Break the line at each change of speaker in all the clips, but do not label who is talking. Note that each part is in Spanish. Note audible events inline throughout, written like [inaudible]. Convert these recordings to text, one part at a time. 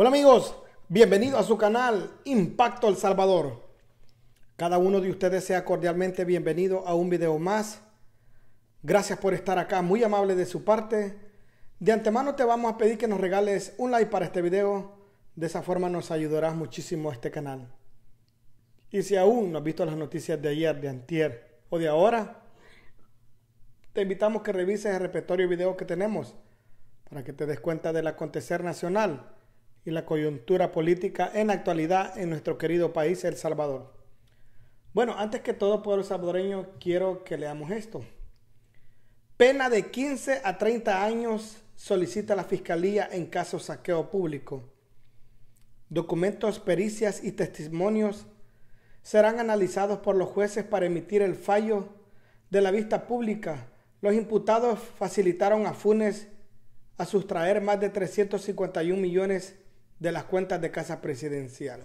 Hola amigos, bienvenido a su canal Impacto El Salvador. Cada uno de ustedes sea cordialmente bienvenido a un video más. Gracias por estar acá, muy amable de su parte. De antemano te vamos a pedir que nos regales un like para este video. De esa forma nos ayudarás muchísimo a este canal. Y si aún no has visto las noticias de ayer, de antier o de ahora, te invitamos que revises el repertorio de videos que tenemos para que te des cuenta del acontecer nacional y la coyuntura política en la actualidad en nuestro querido país, El Salvador. Bueno, antes que todo, pueblo salvadoreño, quiero que leamos esto. Pena de 15 a 30 años solicita la Fiscalía en caso saqueo público. Documentos, pericias y testimonios serán analizados por los jueces para emitir el fallo de la vista pública. Los imputados facilitaron a Funes a sustraer más de 351 millones de las cuentas de Casa Presidencial.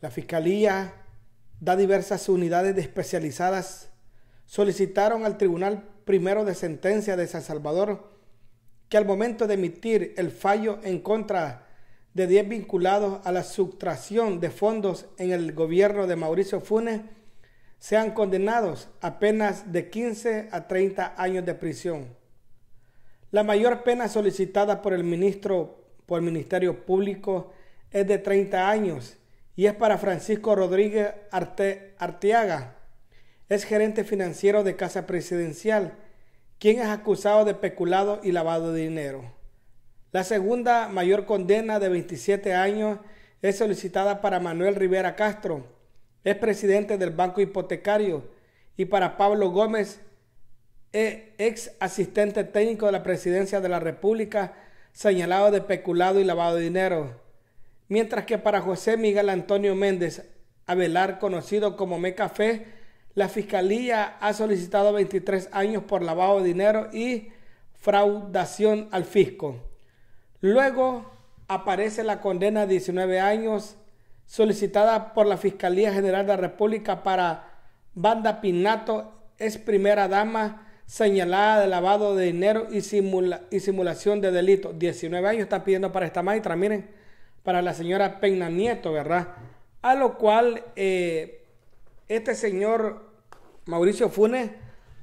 La Fiscalía da diversas unidades especializadas solicitaron al Tribunal Primero de Sentencia de San Salvador que al momento de emitir el fallo en contra de 10 vinculados a la sustracción de fondos en el gobierno de Mauricio Funes sean condenados a penas de 15 a 30 años de prisión. La mayor pena solicitada por el ministro por Ministerio Público es de 30 años y es para Francisco Rodríguez Arteaga. Es gerente financiero de Casa Presidencial, quien es acusado de peculado y lavado de dinero. La segunda mayor condena de 27 años es solicitada para Manuel Rivera Castro, es presidente del Banco Hipotecario, y para Pablo Gómez, e ex asistente técnico de la Presidencia de la República señalado de peculado y lavado de dinero, mientras que para José Miguel Antonio Méndez Avelar, conocido como MECAFE, la Fiscalía ha solicitado 23 años por lavado de dinero y fraudación al fisco. Luego aparece la condena de 19 años solicitada por la Fiscalía General de la República para Banda Pinato, ex primera dama, señalada de lavado de dinero y, simulación de delito. 19 años está pidiendo para esta maestra, miren, para la señora Peña Nieto, ¿verdad? A lo cual eh, este señor Mauricio Funes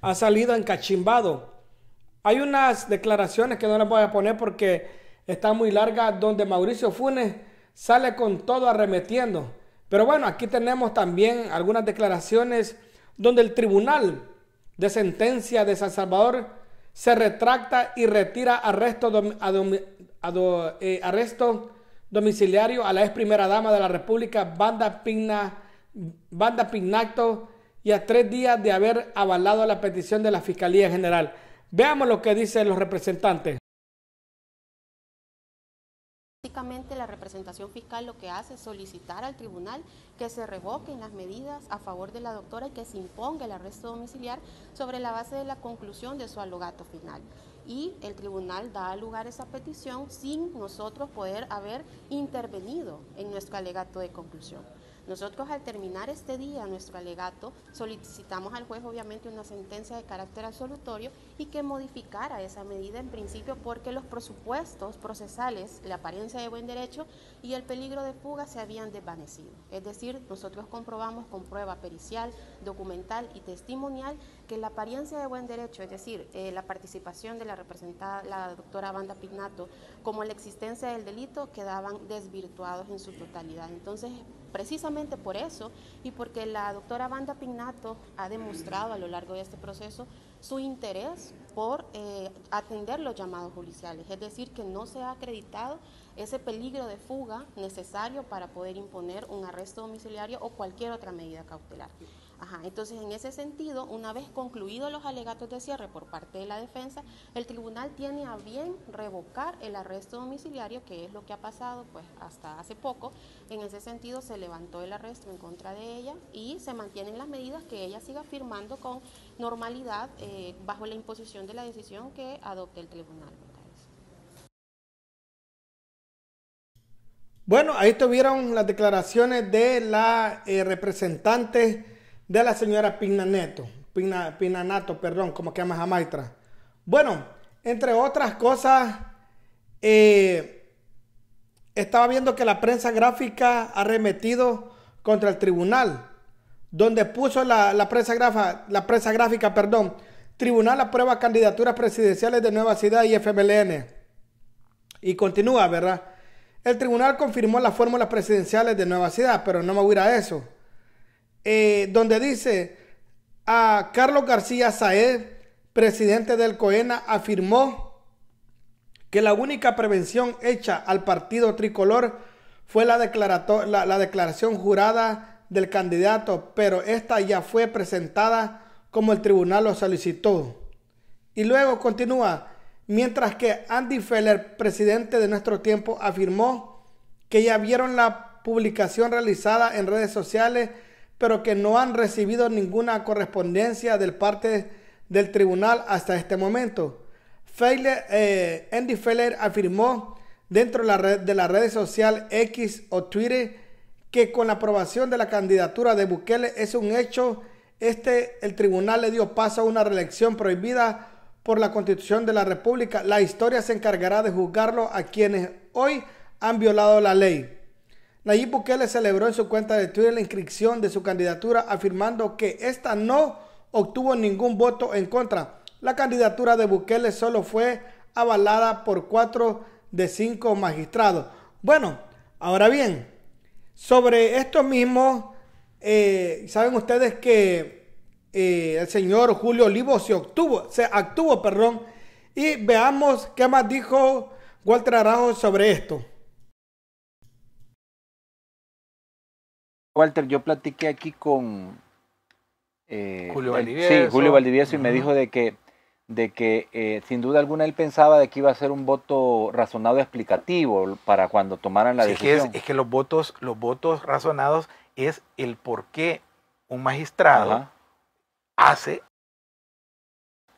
ha salido encachimbado. Hay unas declaraciones que no les voy a poner porque están muy largas, donde Mauricio Funes sale con todo arremetiendo. Pero bueno, aquí tenemos también algunas declaraciones donde el tribunal de sentencia de San Salvador se retracta y retira arresto, eh, arresto domiciliario a la ex primera dama de la República, Banda, Pigna, Banda y a tres días de haber avalado la petición de la Fiscalía General. Veamos lo que dicen los representantes.
Básicamente la representación fiscal lo que hace es solicitar al tribunal que se revoquen las medidas a favor de la doctora y que se imponga el arresto domiciliar sobre la base de la conclusión de su alogato final. Y el tribunal da lugar a esa petición sin nosotros poder haber intervenido en nuestro alegato de conclusión. Nosotros al terminar este día nuestro alegato solicitamos al juez obviamente una sentencia de carácter absolutorio y que modificara esa medida en principio porque los presupuestos procesales, la apariencia de buen derecho y el peligro de fuga se habían desvanecido. Es decir, nosotros comprobamos con prueba pericial, documental y testimonial que la apariencia de buen derecho, es decir, eh, la participación de la representada, la doctora Banda Pignato, como la existencia del delito, quedaban desvirtuados en su totalidad. Entonces, precisamente por eso y porque la doctora Banda Pignato ha demostrado a lo largo de este proceso su interés por eh, atender los llamados judiciales, es decir, que no se ha acreditado ese peligro de fuga necesario para poder imponer un arresto domiciliario o cualquier otra medida cautelar entonces, en ese sentido, una vez concluidos los alegatos de cierre por parte de la defensa, el tribunal tiene a bien revocar el arresto domiciliario, que es lo que ha pasado pues, hasta hace poco. En ese sentido, se levantó el arresto en contra de ella y se mantienen las medidas que ella siga firmando con normalidad eh, bajo la imposición de la decisión que adopte el tribunal.
Bueno, ahí estuvieron las declaraciones de la eh, representante de la señora Pinaneto Pinanato, perdón, como que a Maitra Bueno, entre otras cosas, eh, estaba viendo que la prensa gráfica ha remetido contra el tribunal, donde puso la, prensa, grafa, la prensa gráfica, perdón, tribunal aprueba candidaturas presidenciales de Nueva Ciudad y FMLN. Y continúa, ¿verdad? El tribunal confirmó las fórmulas presidenciales de Nueva Ciudad, pero no me voy a ir a eso. Eh, donde dice a Carlos García Saez, presidente del COENA, afirmó que la única prevención hecha al partido tricolor fue la, la declaración jurada del candidato, pero esta ya fue presentada como el tribunal lo solicitó. Y luego continúa, mientras que Andy Feller, presidente de nuestro tiempo, afirmó que ya vieron la publicación realizada en redes sociales pero que no han recibido ninguna correspondencia del parte del tribunal hasta este momento. Feiler, eh, Andy Feller afirmó dentro de la, red, de la red social X o Twitter que con la aprobación de la candidatura de Bukele es un hecho, este el tribunal le dio paso a una reelección prohibida por la Constitución de la República. La historia se encargará de juzgarlo a quienes hoy han violado la ley. Nayib Bukele celebró en su cuenta de Twitter la inscripción de su candidatura afirmando que esta no obtuvo ningún voto en contra. La candidatura de Bukele solo fue avalada por cuatro de cinco magistrados. Bueno, ahora bien, sobre esto mismo, eh, saben ustedes que eh, el señor Julio Olivo se obtuvo, se actuó, perdón, y veamos qué más dijo Walter Arajo sobre esto.
Walter, yo platiqué aquí con eh, Julio Valdivieso, y me dijo de que, de que eh, sin duda alguna él pensaba de que iba a ser un voto razonado explicativo para cuando tomaran la decisión. es,
que los votos, los votos razonados es el por qué un magistrado hace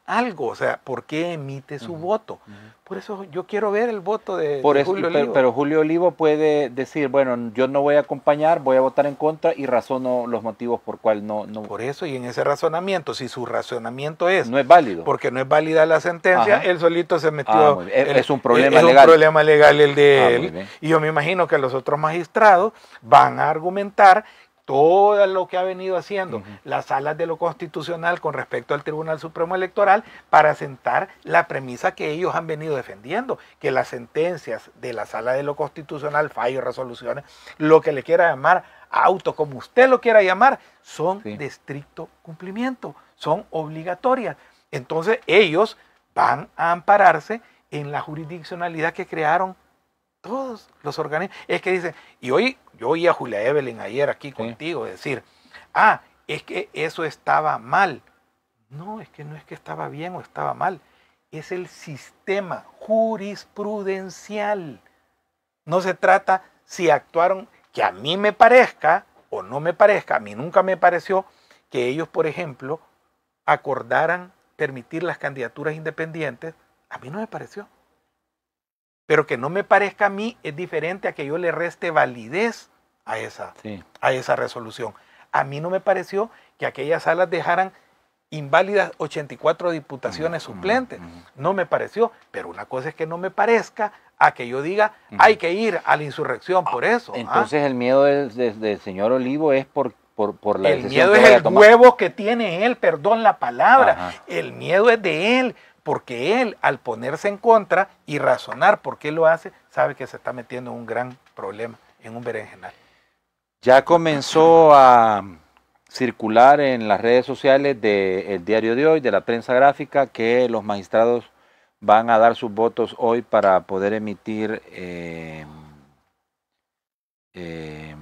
algo, o sea, ¿por qué emite
su voto? Por eso yo quiero ver el voto de, Julio Olivo. Pero,
Julio Olivo puede decir, bueno, yo no voy a acompañar, voy a votar en contra y razono los motivos por cual no, no. Por eso, y en ese razonamiento, si su razonamiento es... No es válido.
Porque no es válida la sentencia, él solito se ah, metió... E, es un problema legal. Es un problema legal el de ah, él. Y yo me imagino que los otros magistrados van a argumentar todo lo que ha venido haciendo las salas de lo constitucional con respecto al Tribunal Supremo Electoral para sentar la premisa que ellos han venido defendiendo, que las sentencias de la sala de lo constitucional, fallos, resoluciones, lo que le quiera llamar auto, como usted lo quiera llamar, son de estricto cumplimiento, son obligatorias. Entonces ellos van a ampararse en la jurisdiccionalidad que crearon todos los organismos. Es que dicen, y hoy yo oí a Julia Evelyn ayer aquí contigo decir, ah, es que eso estaba mal. No, es que no es que estaba bien o estaba mal. Es el sistema jurisprudencial. No se trata si actuaron, que a mí me parezca o no me parezca, a mí nunca me pareció que ellos, por ejemplo, acordaran permitir las candidaturas independientes. A mí no me pareció pero que no me parezca a mí es diferente a que yo le reste validez a esa, a esa resolución. A mí no me pareció que aquellas salas dejaran inválidas 84 diputaciones suplentes. No me pareció, pero una cosa es que no me parezca a que yo diga
hay que ir a la insurrección por ah, eso. ¿ah? Entonces el miedo del, señor Olivo es por, por, por la... El miedo es el huevo
que tiene él, perdón la palabra, el miedo es de él, porque él al ponerse en contra y razonar por qué lo hace, sabe que se está metiendo en un gran problema, en un berenjenal.
Ya comenzó a circular en las redes sociales del diario de hoy, de la prensa gráfica, que los magistrados van a dar sus votos hoy para poder emitir eh, eh,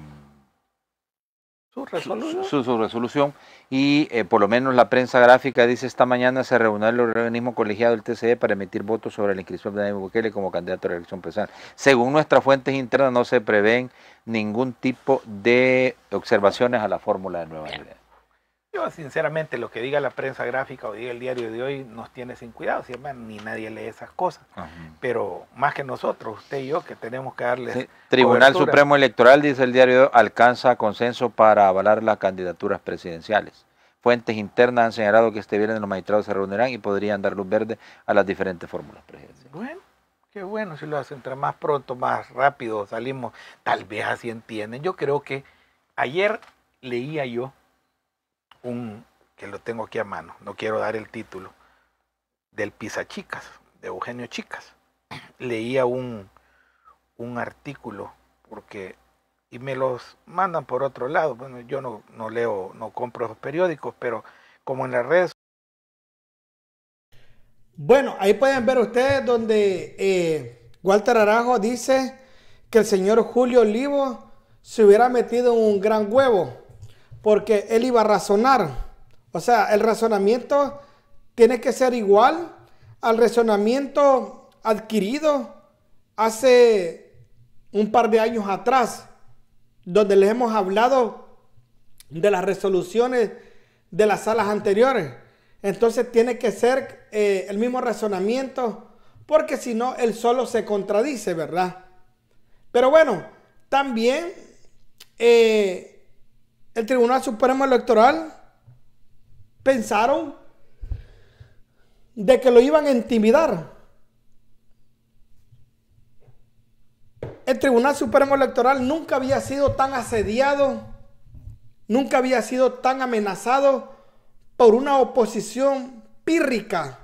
su resolución. Y eh, por lo menos la prensa gráfica dice esta mañana se reunió el organismo colegiado del TCE para emitir votos sobre la inscripción de Daniel Bukele como candidato a la elección presidencial. Según nuestras fuentes internas no se prevén ningún tipo de observaciones a la fórmula de nueva idea.
Yo sinceramente lo que diga la prensa gráfica o diga el diario de hoy nos tiene sin cuidado, si ni nadie lee esas cosas. Pero más que nosotros, usted y yo, que tenemos que darle... Tribunal Supremo
Electoral, dice el diario, alcanza consenso para avalar las candidaturas presidenciales. Fuentes internas han señalado que este viernes los magistrados se reunirán y podrían dar luz verde a las diferentes fórmulas presidenciales.
Bueno, qué bueno si lo hacen, entre más pronto, más rápido salimos, tal vez así entienden. Yo creo que ayer leía yo un, que lo tengo aquí a mano, no quiero dar el título, del Pisa Chicas, de Eugenio Chicas. Leía un, un artículo, porque, y me los mandan por otro lado, bueno, yo no, leo, no compro los periódicos, pero como en las redes
bueno, ahí pueden ver ustedes donde eh, Walter Arajo dice que el señor Julio Olivo se hubiera metido en un gran huevo porque él iba a razonar. O sea, el razonamiento tiene que ser igual al razonamiento adquirido hace un par de años atrás, donde les hemos hablado de las resoluciones de las salas anteriores. Entonces tiene que ser eh, el mismo razonamiento, porque si no, él solo se contradice, ¿verdad? Pero bueno, también eh, el Tribunal Supremo Electoral pensaron de que lo iban a intimidar. El Tribunal Supremo Electoral nunca había sido tan asediado, nunca había sido tan amenazado por una oposición pírrica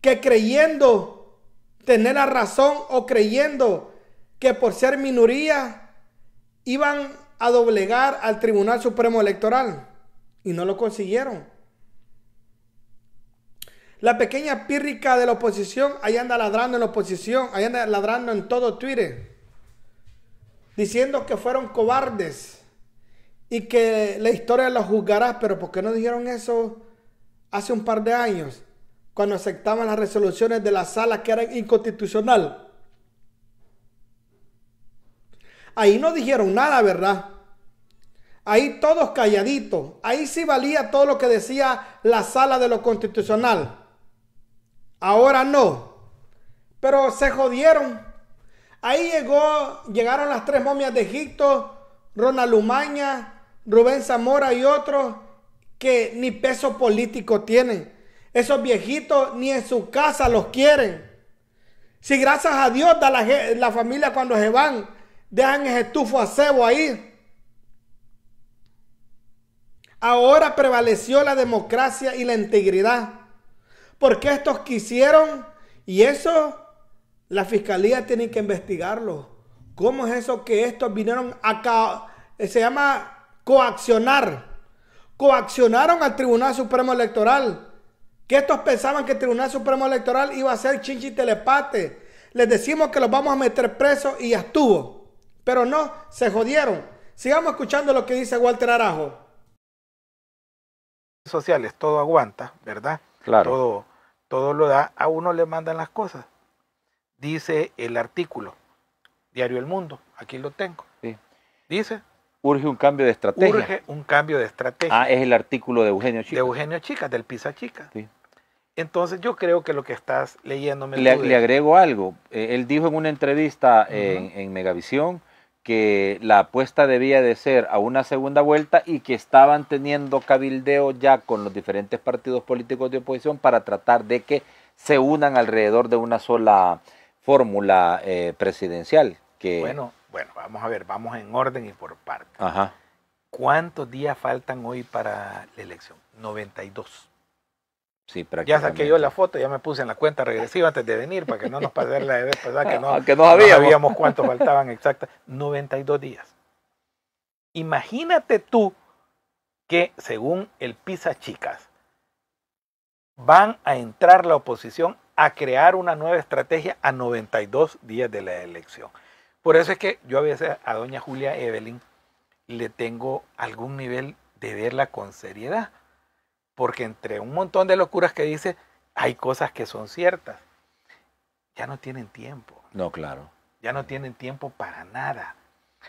que creyendo tener la razón o creyendo que por ser minoría iban a doblegar al Tribunal Supremo Electoral y no lo consiguieron. La pequeña pírrica de la oposición, ahí anda ladrando en la oposición, ahí anda ladrando en todo Twitter, diciendo que fueron cobardes y que la historia los juzgará, pero ¿por qué no dijeron eso hace un par de años, cuando aceptaban las resoluciones de la sala que eran inconstitucional? ahí no dijeron nada, ¿verdad? Ahí todos calladitos. Ahí sí valía todo lo que decía la sala de lo constitucional. Ahora no. Pero se jodieron. Ahí llegó, llegaron las tres momias de Egipto, Ronald Lumaña, Rubén Zamora y otros que ni peso político tienen. Esos viejitos ni en su casa los quieren. Si gracias a Dios da la, la familia cuando se van, dejan ese estufo a cebo ahí. Ahora prevaleció la democracia y la integridad. Porque estos quisieron, y eso la fiscalía tiene que investigarlo. ¿Cómo es eso que estos vinieron acá? Eh, se llama coaccionar. Coaccionaron al Tribunal Supremo Electoral. Que estos pensaban que el Tribunal Supremo Electoral iba a ser chinchi telepate. Les decimos que los vamos a meter presos y ya estuvo. Pero no, se jodieron. Sigamos escuchando lo que dice Walter Arajo. Sociales, todo aguanta, ¿verdad?
Claro. Todo,
todo lo da, a uno le mandan las cosas. Dice el artículo, Diario El Mundo, aquí lo tengo. Sí. Dice. Urge un cambio de estrategia. Urge un
cambio de estrategia. Ah, es el artículo de Eugenio Chica. De Eugenio Chica, del Pisa Chica. Sí.
Entonces yo creo que lo que estás leyéndome... Le, le
agrego algo. Eh, él dijo en una entrevista eh, en, en Megavisión que la apuesta debía de ser a una segunda vuelta y que estaban teniendo cabildeo ya con los diferentes partidos políticos de oposición para tratar de que se unan alrededor de una sola fórmula eh, presidencial. Que... Bueno,
bueno, vamos a ver, vamos en orden y por parte. ¿Cuántos días faltan hoy para la elección? 92.
Sí, ya saqué yo
la foto, ya me puse en la cuenta regresiva antes de venir para que no nos pasara la de pues, [laughs] que no, sabíamos cuánto faltaban exactas. 92 días. Imagínate tú que según el PISA Chicas van a entrar la oposición a crear una nueva estrategia a 92 días de la elección. Por eso es que yo a veces a doña Julia Evelyn le tengo algún nivel de verla con seriedad porque entre un montón de locuras que dice, hay cosas que son ciertas. Ya no tienen tiempo. No, claro. Ya no tienen tiempo para nada.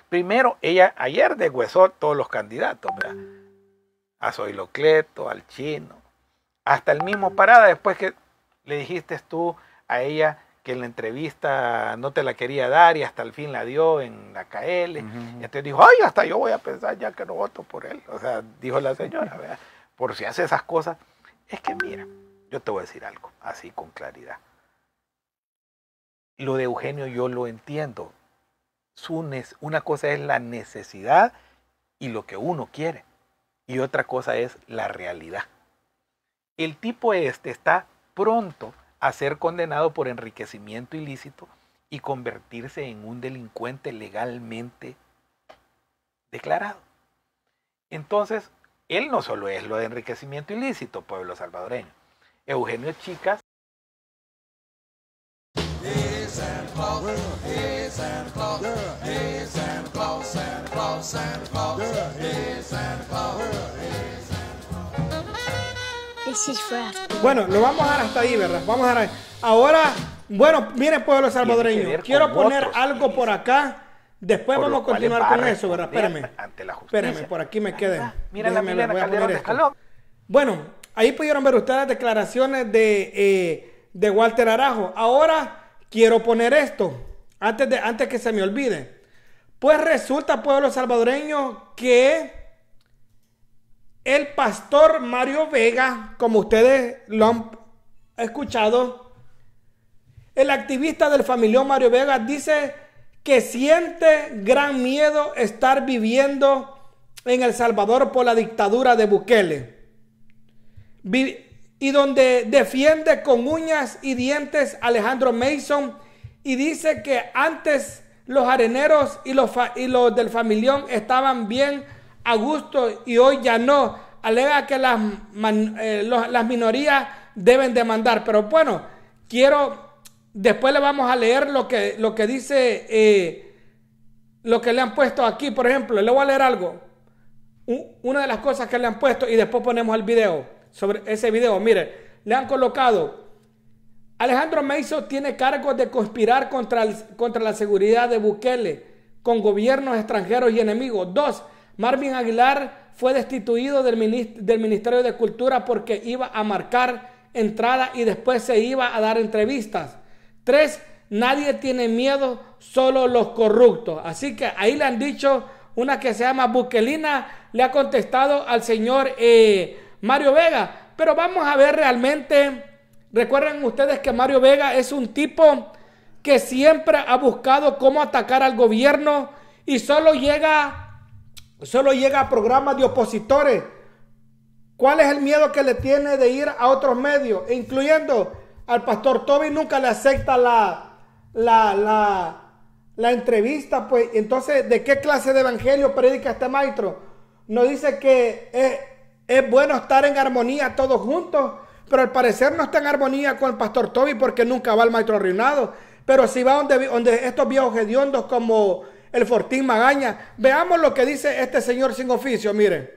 Primero, ella ayer deshuesó todos los candidatos, ¿verdad? A Cleto, al chino, hasta el mismo Parada, después que le dijiste tú a ella que en la entrevista no te la quería dar y hasta el fin la dio en la KL. Y entonces dijo, ay, hasta yo voy a pensar ya que no voto por él. O sea, dijo la señora, ¿verdad? por si hace esas cosas, es que mira, yo te voy a decir algo, así con claridad. Lo de Eugenio yo lo entiendo. una cosa es la necesidad y lo que uno quiere. Y otra cosa es la realidad. El tipo este está pronto a ser condenado por enriquecimiento ilícito y convertirse en un delincuente legalmente declarado. Entonces, él no solo es lo de enriquecimiento ilícito, pueblo salvadoreño. Eugenio Chicas.
Bueno, lo vamos a dar hasta ahí, ¿verdad? Vamos a dar ahí. Ahora, bueno, mire pueblo salvadoreño, quiero poner algo por acá Después vamos a continuar con eso, ¿verdad? Espérame.
Ante Espérame,
por aquí me quedé. Mira voy a poner esto. Bueno, ahí pudieron ver ustedes las declaraciones de, eh, de Walter Arajo. Ahora quiero poner esto, antes, de, antes que se me olvide. Pues resulta, pueblo salvadoreño, que el pastor Mario Vega, como ustedes lo han escuchado, el activista del familión Mario Vega dice que siente gran miedo estar viviendo en El Salvador por la dictadura de Bukele. Y donde defiende con uñas y dientes a Alejandro Mason y dice que antes los areneros y los, y los del familión estaban bien a gusto y hoy ya no. Alega que las, eh, las minorías deben demandar. Pero bueno, quiero Después le vamos a leer lo que, lo que dice, eh, lo que le han puesto aquí, por ejemplo, le voy a leer algo. Una de las cosas que le han puesto y después ponemos el video sobre ese video. Mire, le han colocado, Alejandro Meiso tiene cargo de conspirar contra, contra la seguridad de Bukele con gobiernos extranjeros y enemigos. Dos, Marvin Aguilar fue destituido del, ministro del Ministerio de Cultura porque iba a marcar entrada y después se iba a dar entrevistas. Tres, nadie tiene miedo, solo los corruptos. Así que ahí le han dicho una que se llama Buquelina, le ha contestado al señor eh, Mario Vega. Pero vamos a ver realmente, recuerden ustedes que Mario Vega es un tipo que siempre ha buscado cómo atacar al gobierno y solo llega, solo llega a programas de opositores. ¿Cuál es el miedo que le tiene de ir a otros medios, incluyendo al pastor Toby nunca le acepta la, la, la, entrevista, pues. Entonces, ¿de qué clase de evangelio predica este maestro? Nos dice que es, bueno estar en armonía todos juntos, pero al parecer no está en armonía con el pastor Toby porque nunca va al maestro arruinado. Pero si va donde, donde estos viejos hediondos como el Fortín Magaña, veamos lo que dice este señor sin oficio, miren.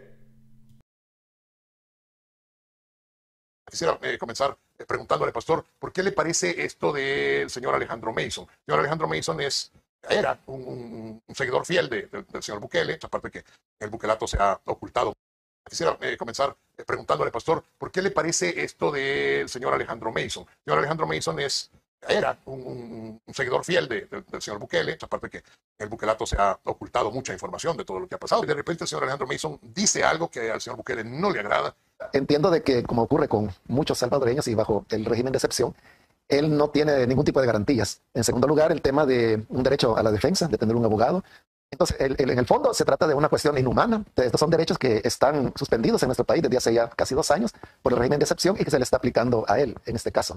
Quisiera eh, comenzar eh, preguntándole, pastor, ¿por qué le parece esto del señor Alejandro Mason? El señor Alejandro Mason es, era un, seguidor fiel del señor Bukele, aparte que el buquelato se ha ocultado. Quisiera eh, comenzar preguntándole, pastor, ¿por qué le parece esto del señor Alejandro Mason? El señor Alejandro Mason es, era un, seguidor fiel del señor Bukele, aparte que el Bukelato se ha ocultado mucha información de todo lo que ha pasado, y de repente el señor Alejandro Mason dice algo que al señor Bukele no le agrada.
Entiendo de que, como ocurre con muchos salvadoreños y bajo el régimen de excepción, él no tiene ningún tipo de garantías. En segundo lugar, el tema de un derecho a la defensa, de tener un abogado, entonces, en el fondo se trata de una cuestión inhumana. Eh, estos son derechos que están suspendidos en nuestro país desde hace ya casi dos años por el régimen de excepción y que se le está aplicando a él en este caso.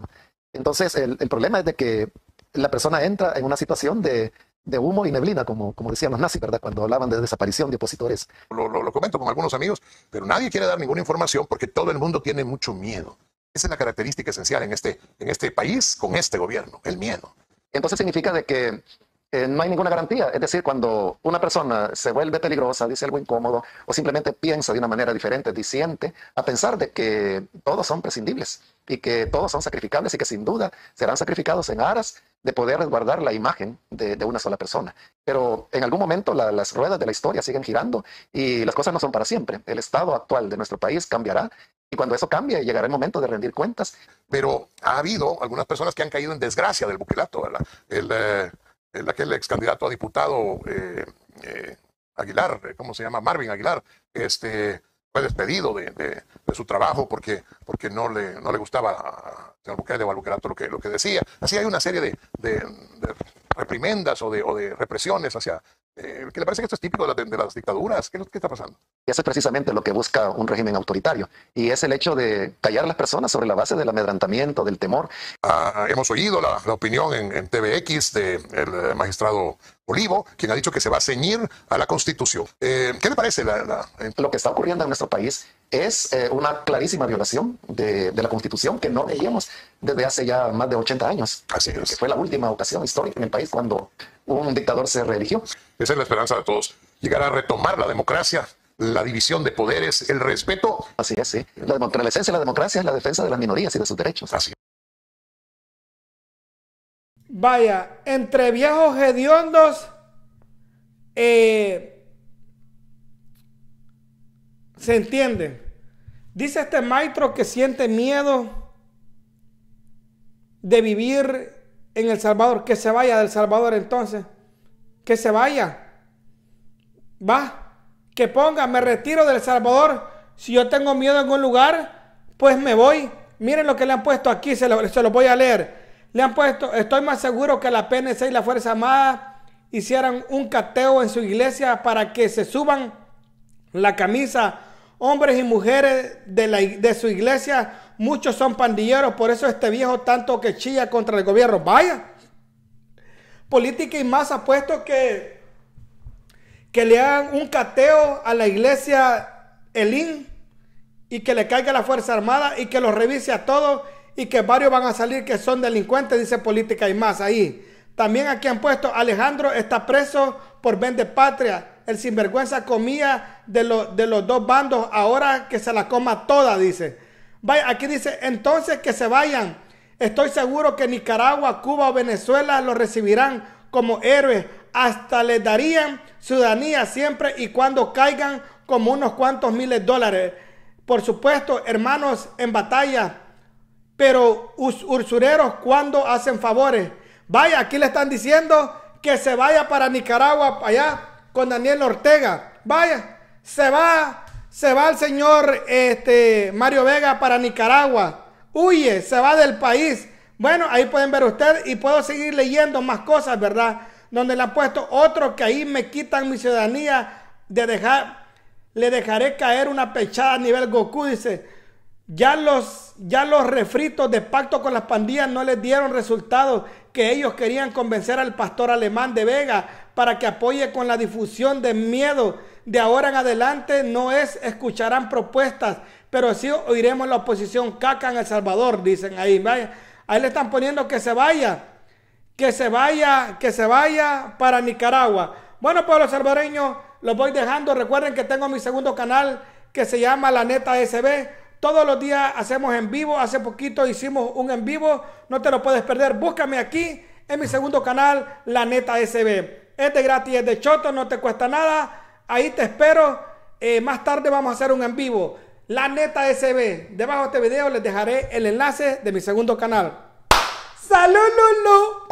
Entonces, el, problema es de que la persona entra en una situación de, humo y neblina, como, como decían los nazis, ¿verdad? Cuando hablaban de desaparición de opositores. Lo, comento con algunos amigos,
pero nadie quiere dar ninguna información porque todo el mundo tiene mucho miedo. Esa es la característica esencial en este, en este país con este gobierno,
el miedo. Entonces significa de que eh, no hay ninguna garantía. Es decir, cuando una persona se vuelve peligrosa, dice algo incómodo o simplemente piensa de una manera diferente, disiente, a pensar de que todos son prescindibles y que todos son sacrificables y que sin duda serán sacrificados en aras de poder resguardar la imagen de, una sola persona. Pero en algún momento las ruedas de la historia siguen girando y las cosas no son para siempre. El estado actual de nuestro país cambiará y cuando eso cambie llegará el momento de rendir cuentas. Pero
ha habido algunas personas que han caído en desgracia del buquilato, ¿verdad? El, eh, el aquel ex candidato a diputado eh, eh, Aguilar, eh, ¿cómo se llama? Marvin Aguilar, este, fue despedido de, su trabajo porque, porque no, le, no le gustaba a señor Bukele o al lo que, lo que decía. Así hay una serie de reprimendas o de, represiones hacia... ¿Qué eh, que le parece que esto es típico de, las dictaduras? ¿Qué, está pasando?
Y eso es precisamente lo que busca un régimen autoritario. Y es el hecho de callar a las personas sobre la base del amedrantamiento, del temor.
Ah, hemos oído la, opinión en, TVX del eh, magistrado
Olivo, quien ha dicho que se va a ceñir a la Constitución. Eh, ¿Qué le parece lo que está ocurriendo en nuestro país es eh, una clarísima violación de, la Constitución que no veíamos desde hace ya más de 80 años. Así es. Que fue la última ocasión histórica en el país cuando un dictador se reeligió.
Esa es la esperanza de todos, llegar a retomar la democracia, la división de poderes,
el respeto. Así es, sí. La, esencia de la democracia es la defensa de las minorías y de sus derechos. Así es.
Vaya, entre viejos hediondos, eh, se entiende. Dice este maestro que siente miedo de vivir en El Salvador, que se vaya del Salvador entonces, que se vaya. Va, que ponga, me retiro del Salvador. Si yo tengo miedo en algún lugar, pues me voy. Miren lo que le han puesto aquí, se lo, voy a leer. Le han puesto, estoy más seguro que la PNC y la Fuerza Armada hicieran un cateo en su iglesia para que se suban la camisa hombres y mujeres de, su iglesia, muchos son pandilleros, por eso este viejo tanto que chilla contra el gobierno. Vaya, política y más puesto que, que le hagan un cateo a la iglesia Elín y que le caiga la Fuerza Armada y que los revise a todos y que varios van a salir que son delincuentes, dice política y más ahí. También aquí han puesto, Alejandro está preso por vende patria el sinvergüenza comía de, de los dos bandos, ahora que se la coma toda, dice. Vaya, aquí dice, entonces que se vayan. Estoy seguro que Nicaragua, Cuba o Venezuela los recibirán como héroes. Hasta les darían ciudadanía siempre y cuando caigan como unos cuantos miles de dólares. Por supuesto, hermanos en batalla, pero usureros cuando hacen favores. Vaya, aquí le están diciendo que se vaya para Nicaragua, para allá, con Daniel Ortega. Vaya, se va, se va el señor este, Mario Vega para Nicaragua. Huye, se va del país. Bueno, ahí pueden ver ustedes y puedo seguir leyendo más cosas, ¿verdad? Donde le han puesto otro que ahí me quitan mi ciudadanía de dejar, le dejaré caer una pechada a nivel Goku, dice. Ya los, ya los refritos de pacto con las pandillas no les dieron resultados que ellos querían convencer al pastor alemán de Vega para que apoye con la difusión de miedo. De ahora en adelante no es escucharán propuestas, pero sí oiremos la oposición caca en El Salvador, dicen ahí. Ahí le están poniendo que se vaya, que se vaya, que se vaya para Nicaragua. Bueno, pueblo salvadoreño, los voy dejando. Recuerden que tengo mi segundo canal que se llama La Neta SB. Todos los días hacemos en vivo. Hace poquito hicimos un en vivo. No te lo puedes perder. Búscame aquí en mi segundo canal, La Neta SB. Este gratis, es de Choto, no te cuesta nada. Ahí te espero. Eh, más tarde vamos a hacer un en vivo. La neta SB. Debajo de este video les dejaré el enlace de mi segundo canal. ¡Salud, Lulu!